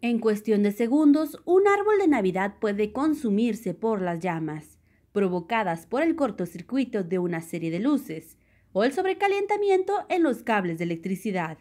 En cuestión de segundos, un árbol de Navidad puede consumirse por las llamas, provocadas por el cortocircuito de una serie de luces, o el sobrecalentamiento en los cables de electricidad.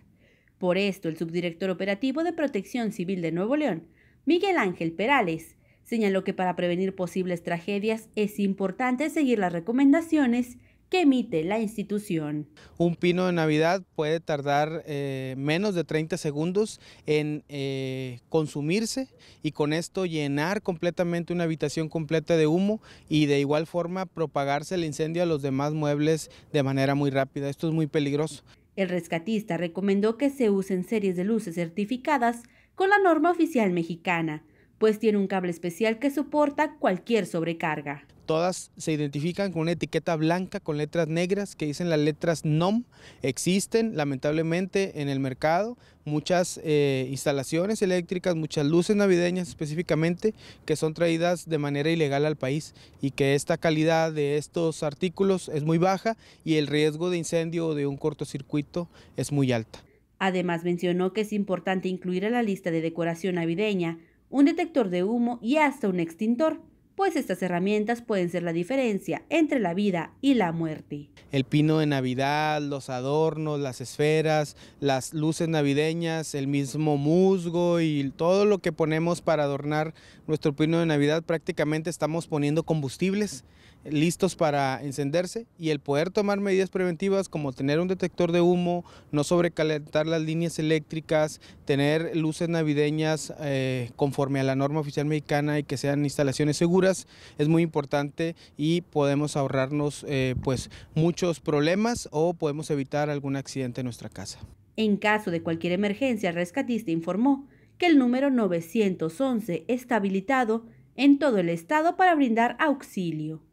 Por esto, el subdirector operativo de Protección Civil de Nuevo León, Miguel Ángel Perales, señaló que para prevenir posibles tragedias es importante seguir las recomendaciones que emite la institución. Un pino de Navidad puede tardar eh, menos de 30 segundos en eh, consumirse y con esto llenar completamente una habitación completa de humo y de igual forma propagarse el incendio a los demás muebles de manera muy rápida. Esto es muy peligroso. El rescatista recomendó que se usen series de luces certificadas con la norma oficial mexicana, pues tiene un cable especial que soporta cualquier sobrecarga. Todas se identifican con una etiqueta blanca con letras negras que dicen las letras NOM. Existen lamentablemente en el mercado muchas eh, instalaciones eléctricas, muchas luces navideñas específicamente que son traídas de manera ilegal al país y que esta calidad de estos artículos es muy baja y el riesgo de incendio o de un cortocircuito es muy alta. Además mencionó que es importante incluir a la lista de decoración navideña un detector de humo y hasta un extintor pues estas herramientas pueden ser la diferencia entre la vida y la muerte. El pino de Navidad, los adornos, las esferas, las luces navideñas, el mismo musgo y todo lo que ponemos para adornar nuestro pino de Navidad, prácticamente estamos poniendo combustibles listos para encenderse y el poder tomar medidas preventivas como tener un detector de humo, no sobrecalentar las líneas eléctricas, tener luces navideñas eh, conforme a la norma oficial mexicana y que sean instalaciones seguras es muy importante y podemos ahorrarnos eh, pues muchos problemas o podemos evitar algún accidente en nuestra casa. En caso de cualquier emergencia, el rescatista informó que el número 911 está habilitado en todo el estado para brindar auxilio.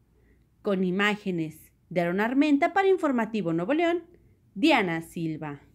Con imágenes de Aaron Armenta para Informativo Nuevo León, Diana Silva.